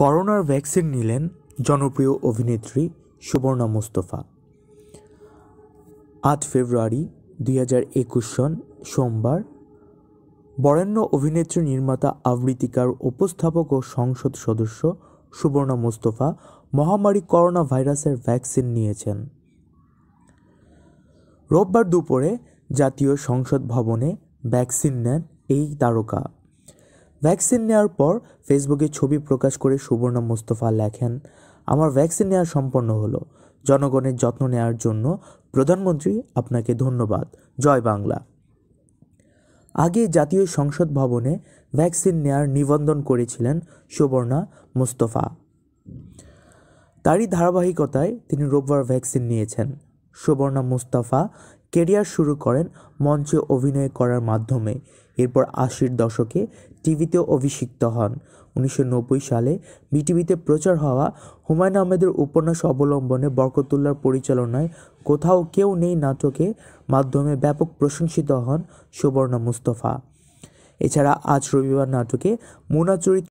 করোনার ভ্যাকসিন নিলেন জনপ্রিয় অভিনেত্রী সুবর্ণা মুস্তফা আট ফেব্রুয়ারি দুই হাজার একুশ সন সোমবার বরেণ্য অভিনেত্রী নির্মাতা আবৃত্তিকার উপস্থাপক ও সংসদ সদস্য সুবর্ণা মুস্তফা মহামারী করোনা ভাইরাসের ভ্যাকসিন নিয়েছেন রোববার দুপুরে জাতীয় সংসদ ভবনে ভ্যাকসিন নেন এই তারকা ভ্যাকসিন নেওয়ার পর ফেসবুকে ছবি প্রকাশ করে সুবর্ণা মুস্তফা লেখেন আমার ভ্যাকসিন নেওয়া সম্পন্ন হলো জনগণের যত্ন নেওয়ার জন্য প্রধানমন্ত্রী আপনাকে ধন্যবাদ জয় বাংলা আগে জাতীয় সংসদ ভবনে ভ্যাকসিন নেয়ার নিবন্ধন করেছিলেন সুবর্ণা মোস্তফা তারই ধারাবাহিকতায় তিনি রোববার ভ্যাকসিন নিয়েছেন সুবর্ণা মুস্তাফা কেরিয়ার শুরু করেন মঞ্চে অভিনয় করার মাধ্যমে এরপর আশির দশকে টিভিতে অভিষিক্ত হন উনিশশো সালে বিটিভিতে প্রচার হওয়া হুমায়ুন আহমেদের উপন্যাস অবলম্বনে বরকতুল্লার পরিচালনায় কোথাও কেউ নেই নাটকে মাধ্যমে ব্যাপক প্রশংসিত হন সুবর্ণা মুস্তফা এছাড়া আজ রবিবার নাটকে মোনা চরিত্র